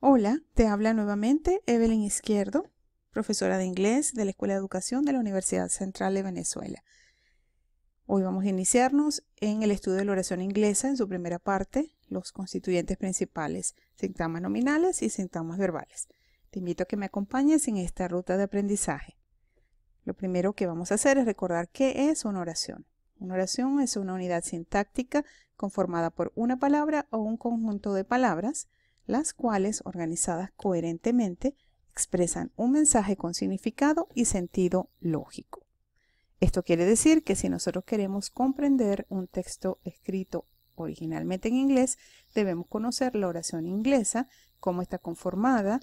Hola, te habla nuevamente Evelyn Izquierdo, profesora de inglés de la Escuela de Educación de la Universidad Central de Venezuela. Hoy vamos a iniciarnos en el estudio de la oración inglesa en su primera parte, los constituyentes principales, sintomas nominales y sintomas verbales. Te invito a que me acompañes en esta ruta de aprendizaje. Lo primero que vamos a hacer es recordar qué es una oración. Una oración es una unidad sintáctica conformada por una palabra o un conjunto de palabras las cuales, organizadas coherentemente, expresan un mensaje con significado y sentido lógico. Esto quiere decir que si nosotros queremos comprender un texto escrito originalmente en inglés, debemos conocer la oración inglesa, cómo está conformada,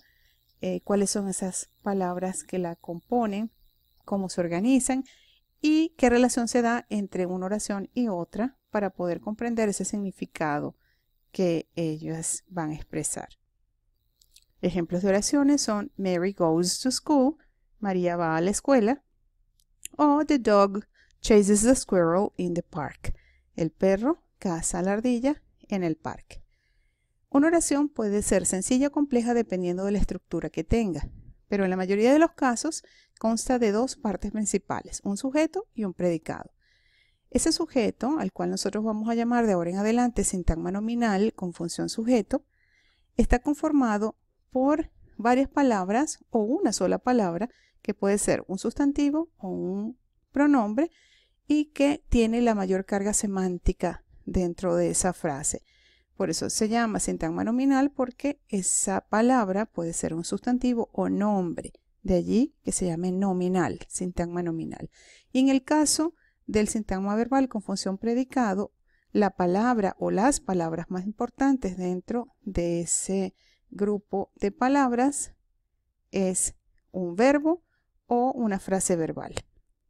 eh, cuáles son esas palabras que la componen, cómo se organizan y qué relación se da entre una oración y otra para poder comprender ese significado que ellas van a expresar. Ejemplos de oraciones son Mary goes to school, María va a la escuela, o the dog chases the squirrel in the park, el perro caza la ardilla en el parque. Una oración puede ser sencilla o compleja dependiendo de la estructura que tenga, pero en la mayoría de los casos consta de dos partes principales, un sujeto y un predicado. Ese sujeto, al cual nosotros vamos a llamar de ahora en adelante sintagma nominal con función sujeto, está conformado por varias palabras o una sola palabra que puede ser un sustantivo o un pronombre y que tiene la mayor carga semántica dentro de esa frase. Por eso se llama sintagma nominal porque esa palabra puede ser un sustantivo o nombre. De allí que se llame nominal, sintagma nominal. Y en el caso del sintagma verbal con función predicado la palabra o las palabras más importantes dentro de ese grupo de palabras es un verbo o una frase verbal.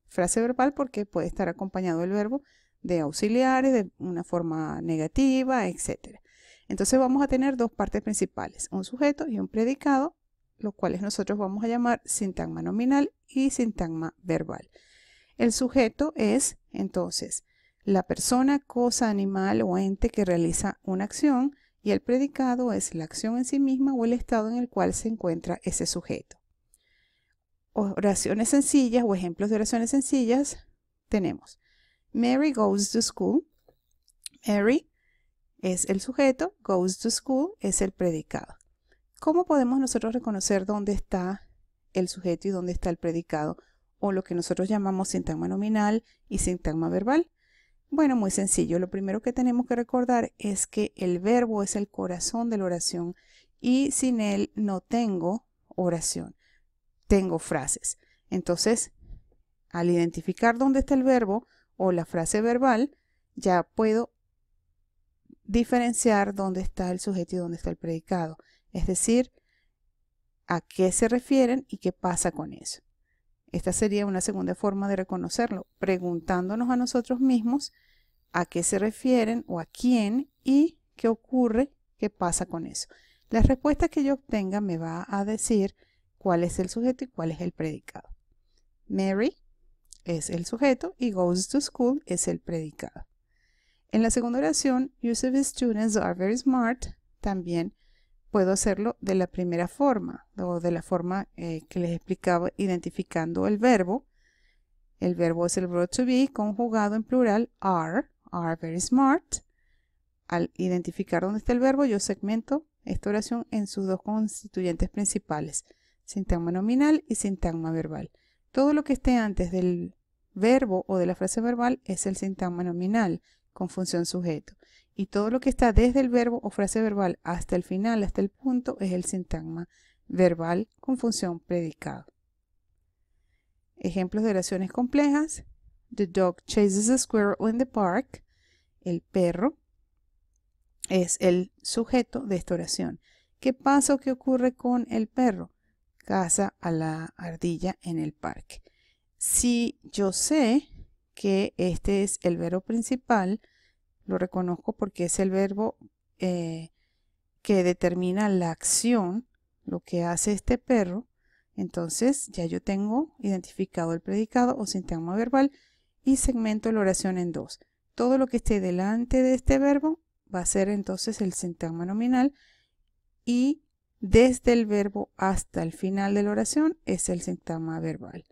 Frase verbal porque puede estar acompañado el verbo de auxiliares, de una forma negativa, etc. Entonces vamos a tener dos partes principales, un sujeto y un predicado, los cuales nosotros vamos a llamar sintagma nominal y sintagma verbal. El sujeto es, entonces, la persona, cosa, animal o ente que realiza una acción y el predicado es la acción en sí misma o el estado en el cual se encuentra ese sujeto. Oraciones sencillas o ejemplos de oraciones sencillas tenemos. Mary goes to school. Mary es el sujeto, goes to school es el predicado. ¿Cómo podemos nosotros reconocer dónde está el sujeto y dónde está el predicado? o lo que nosotros llamamos sintagma nominal y sintagma verbal? Bueno, muy sencillo. Lo primero que tenemos que recordar es que el verbo es el corazón de la oración y sin él no tengo oración, tengo frases. Entonces, al identificar dónde está el verbo o la frase verbal, ya puedo diferenciar dónde está el sujeto y dónde está el predicado. Es decir, a qué se refieren y qué pasa con eso. Esta sería una segunda forma de reconocerlo, preguntándonos a nosotros mismos a qué se refieren o a quién y qué ocurre, qué pasa con eso. La respuesta que yo obtenga me va a decir cuál es el sujeto y cuál es el predicado. Mary es el sujeto y goes to school es el predicado. En la segunda oración, Yusuf's students are very smart, también puedo hacerlo de la primera forma o de la forma eh, que les explicaba identificando el verbo. El verbo es el verbo to be conjugado en plural are, are very smart. Al identificar dónde está el verbo yo segmento esta oración en sus dos constituyentes principales, sintagma nominal y sintagma verbal. Todo lo que esté antes del verbo o de la frase verbal es el sintagma nominal con función sujeto y todo lo que está desde el verbo o frase verbal hasta el final, hasta el punto, es el sintagma verbal con función predicado. Ejemplos de oraciones complejas. The dog chases a squirrel in the park. El perro es el sujeto de esta oración. ¿Qué pasa o qué ocurre con el perro? Caza a la ardilla en el parque. Si yo sé que este es el verbo principal, lo reconozco porque es el verbo eh, que determina la acción, lo que hace este perro, entonces ya yo tengo identificado el predicado o sintagma verbal y segmento la oración en dos. Todo lo que esté delante de este verbo va a ser entonces el sintagma nominal y desde el verbo hasta el final de la oración es el sintagma verbal.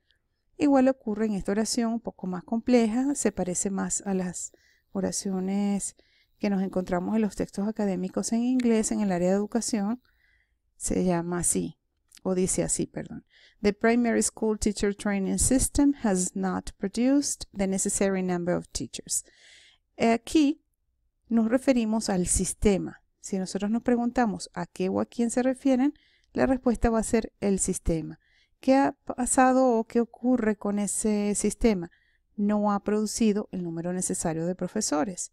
Igual ocurre en esta oración un poco más compleja, se parece más a las oraciones que nos encontramos en los textos académicos en inglés en el área de educación, se llama así, o dice así, perdón. The primary school teacher training system has not produced the necessary number of teachers. Aquí nos referimos al sistema. Si nosotros nos preguntamos a qué o a quién se refieren, la respuesta va a ser el sistema. ¿Qué ha pasado o qué ocurre con ese sistema? no ha producido el número necesario de profesores.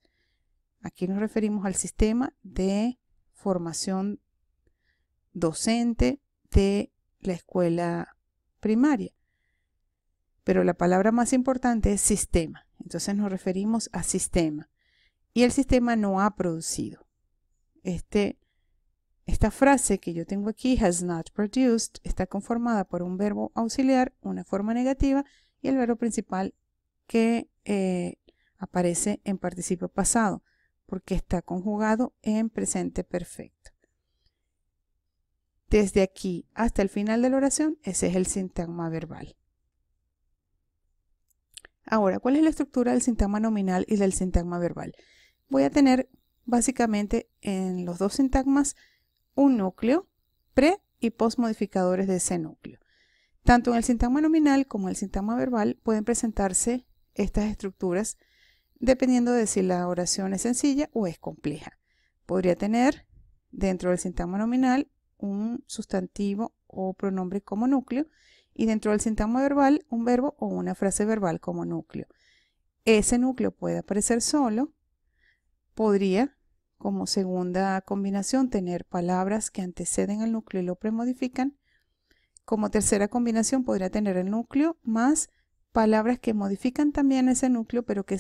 Aquí nos referimos al sistema de formación docente de la escuela primaria. Pero la palabra más importante es sistema. Entonces nos referimos a sistema. Y el sistema no ha producido. Este, esta frase que yo tengo aquí, has not produced, está conformada por un verbo auxiliar, una forma negativa, y el verbo principal que eh, aparece en participio pasado, porque está conjugado en presente perfecto. Desde aquí hasta el final de la oración, ese es el sintagma verbal. Ahora, ¿cuál es la estructura del sintagma nominal y del sintagma verbal? Voy a tener básicamente en los dos sintagmas un núcleo, pre y post modificadores de ese núcleo. Tanto en el sintagma nominal como en el sintagma verbal pueden presentarse estas estructuras dependiendo de si la oración es sencilla o es compleja. Podría tener dentro del sintagma nominal un sustantivo o pronombre como núcleo y dentro del sintagma verbal un verbo o una frase verbal como núcleo. Ese núcleo puede aparecer solo, podría como segunda combinación tener palabras que anteceden al núcleo y lo premodifican. Como tercera combinación podría tener el núcleo más palabras que modifican también ese núcleo, pero que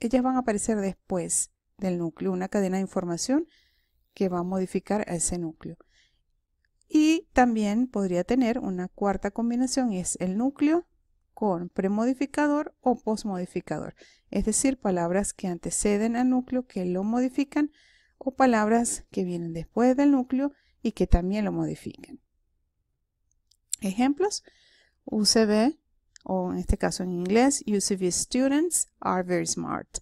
ellas van a aparecer después del núcleo, una cadena de información que va a modificar a ese núcleo. Y también podría tener una cuarta combinación, es el núcleo con premodificador o postmodificador, es decir, palabras que anteceden al núcleo, que lo modifican, o palabras que vienen después del núcleo y que también lo modifican. Ejemplos, UCB, o en este caso en inglés, UCB students are very smart.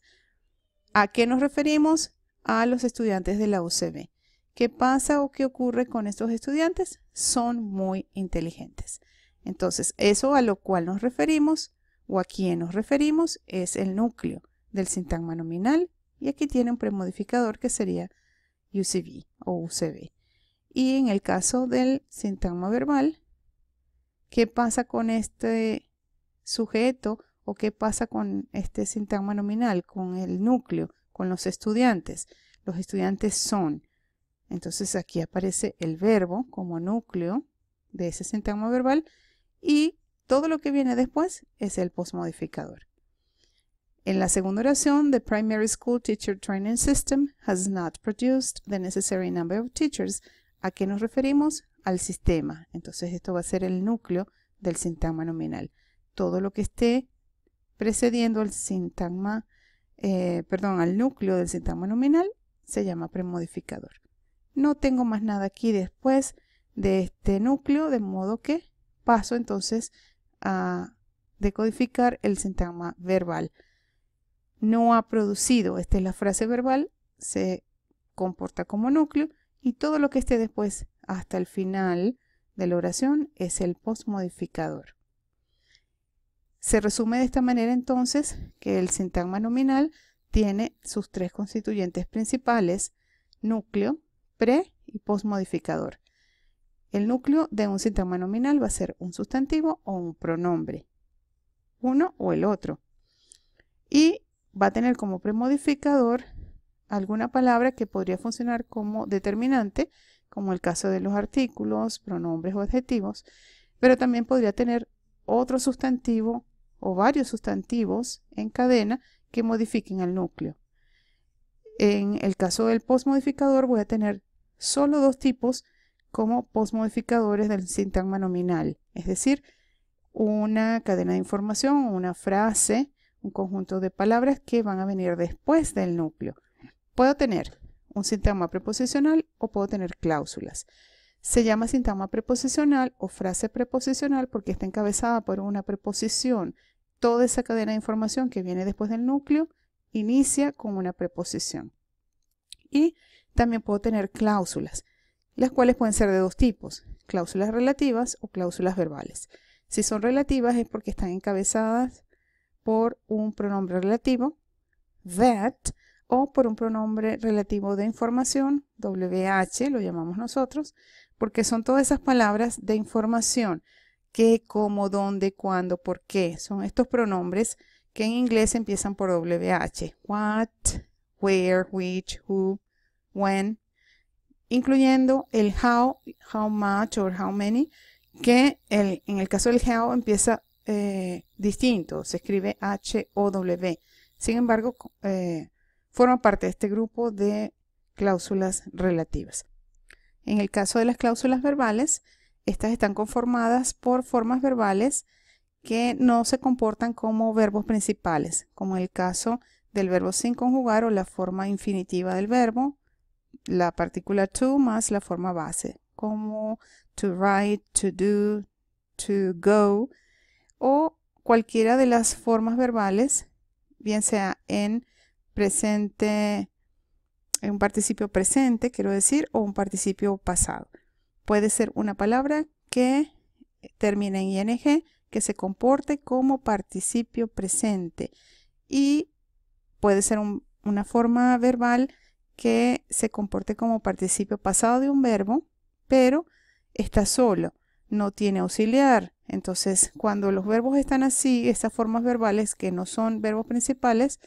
¿A qué nos referimos? A los estudiantes de la UCB. ¿Qué pasa o qué ocurre con estos estudiantes? Son muy inteligentes. Entonces, eso a lo cual nos referimos o a quién nos referimos es el núcleo del sintagma nominal y aquí tiene un premodificador que sería UCB o UCB. Y en el caso del sintagma verbal, ¿qué pasa con este sujeto o qué pasa con este sintagma nominal, con el núcleo, con los estudiantes. Los estudiantes son. Entonces aquí aparece el verbo como núcleo de ese sintagma verbal y todo lo que viene después es el postmodificador. En la segunda oración, the primary school teacher training system has not produced the necessary number of teachers. ¿A qué nos referimos? Al sistema. Entonces esto va a ser el núcleo del sintagma nominal todo lo que esté precediendo al sintagma, eh, perdón, al núcleo del sintagma nominal, se llama premodificador. No tengo más nada aquí después de este núcleo, de modo que paso entonces a decodificar el sintagma verbal. No ha producido, esta es la frase verbal, se comporta como núcleo y todo lo que esté después hasta el final de la oración es el postmodificador. Se resume de esta manera entonces que el sintagma nominal tiene sus tres constituyentes principales, núcleo, pre y postmodificador. El núcleo de un sintagma nominal va a ser un sustantivo o un pronombre, uno o el otro. Y va a tener como premodificador alguna palabra que podría funcionar como determinante, como el caso de los artículos, pronombres o adjetivos, pero también podría tener otro sustantivo o varios sustantivos en cadena que modifiquen el núcleo. En el caso del postmodificador voy a tener solo dos tipos como postmodificadores del sintagma nominal, es decir, una cadena de información, una frase, un conjunto de palabras que van a venir después del núcleo. Puedo tener un sintagma preposicional o puedo tener cláusulas. Se llama sintagma preposicional o frase preposicional porque está encabezada por una preposición toda esa cadena de información que viene después del núcleo inicia con una preposición. Y también puedo tener cláusulas, las cuales pueden ser de dos tipos, cláusulas relativas o cláusulas verbales. Si son relativas es porque están encabezadas por un pronombre relativo, that, o por un pronombre relativo de información, WH, lo llamamos nosotros, porque son todas esas palabras de información qué, cómo, dónde, cuándo, por qué. Son estos pronombres que en inglés empiezan por WH. What, where, which, who, when, incluyendo el how, how much or how many, que en el caso del how empieza eh, distinto, se escribe H-O-W. Sin embargo, eh, forma parte de este grupo de cláusulas relativas. En el caso de las cláusulas verbales, estas están conformadas por formas verbales que no se comportan como verbos principales, como el caso del verbo sin conjugar o la forma infinitiva del verbo, la partícula to más la forma base, como to write, to do, to go, o cualquiera de las formas verbales, bien sea en presente, en un participio presente, quiero decir, o un participio pasado. Puede ser una palabra que termina en ing, que se comporte como participio presente. Y puede ser una forma verbal que se comporte como participio pasado de un verbo, pero está solo, no tiene auxiliar. Entonces, cuando los verbos están así, estas formas verbales que no son verbos principales,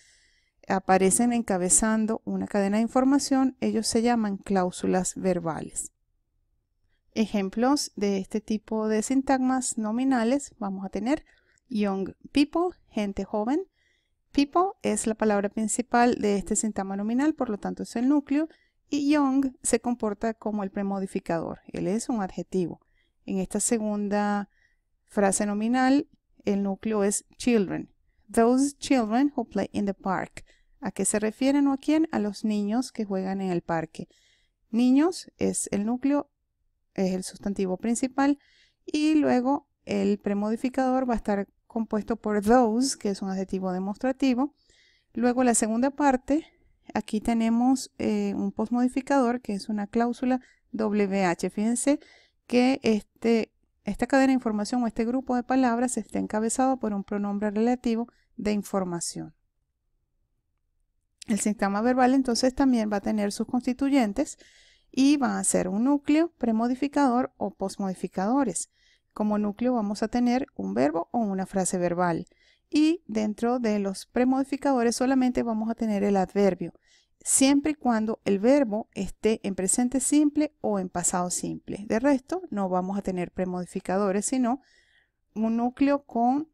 aparecen encabezando una cadena de información, ellos se llaman cláusulas verbales. Ejemplos de este tipo de sintagmas nominales vamos a tener young people, gente joven. People es la palabra principal de este sintagma nominal, por lo tanto es el núcleo, y young se comporta como el premodificador, él es un adjetivo. En esta segunda frase nominal, el núcleo es children. Those children who play in the park. ¿A qué se refieren o a quién? A los niños que juegan en el parque. Niños es el núcleo es el sustantivo principal y luego el premodificador va a estar compuesto por those, que es un adjetivo demostrativo. Luego la segunda parte, aquí tenemos eh, un postmodificador que es una cláusula WH. Fíjense que este, esta cadena de información o este grupo de palabras está encabezado por un pronombre relativo de información. El sistema verbal entonces también va a tener sus constituyentes y van a ser un núcleo, premodificador o postmodificadores. Como núcleo vamos a tener un verbo o una frase verbal y dentro de los premodificadores solamente vamos a tener el adverbio, siempre y cuando el verbo esté en presente simple o en pasado simple. De resto, no vamos a tener premodificadores, sino un núcleo con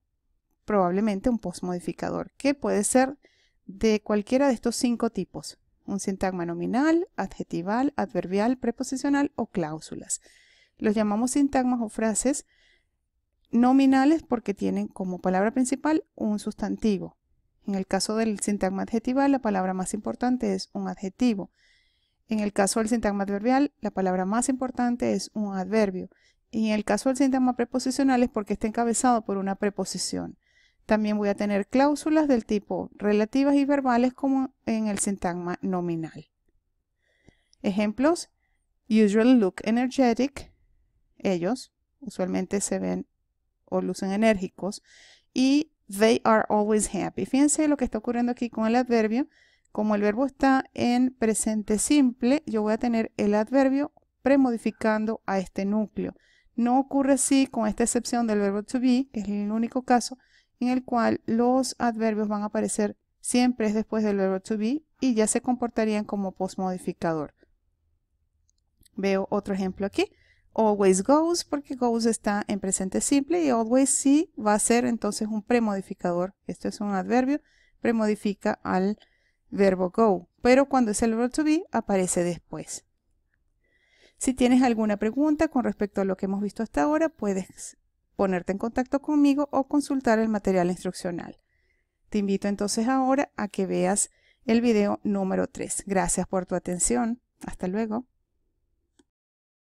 probablemente un postmodificador, que puede ser de cualquiera de estos cinco tipos un sintagma nominal, adjetival, adverbial, preposicional o cláusulas. Los llamamos sintagmas o frases nominales porque tienen como palabra principal un sustantivo. En el caso del sintagma adjetival, la palabra más importante es un adjetivo. En el caso del sintagma adverbial, la palabra más importante es un adverbio. Y en el caso del sintagma preposicional es porque está encabezado por una preposición. También voy a tener cláusulas del tipo relativas y verbales como en el sintagma nominal. Ejemplos, usually look energetic, ellos usualmente se ven o lucen enérgicos, y they are always happy. Fíjense lo que está ocurriendo aquí con el adverbio. Como el verbo está en presente simple, yo voy a tener el adverbio premodificando a este núcleo. No ocurre así con esta excepción del verbo to be, que es el único caso en el cual los adverbios van a aparecer siempre después del verbo to be y ya se comportarían como postmodificador. Veo otro ejemplo aquí. Always goes, porque goes está en presente simple y always sí va a ser entonces un premodificador. Esto es un adverbio, premodifica al verbo go, pero cuando es el verbo to be aparece después. Si tienes alguna pregunta con respecto a lo que hemos visto hasta ahora, puedes ponerte en contacto conmigo o consultar el material instruccional. Te invito entonces ahora a que veas el video número 3. Gracias por tu atención. Hasta luego.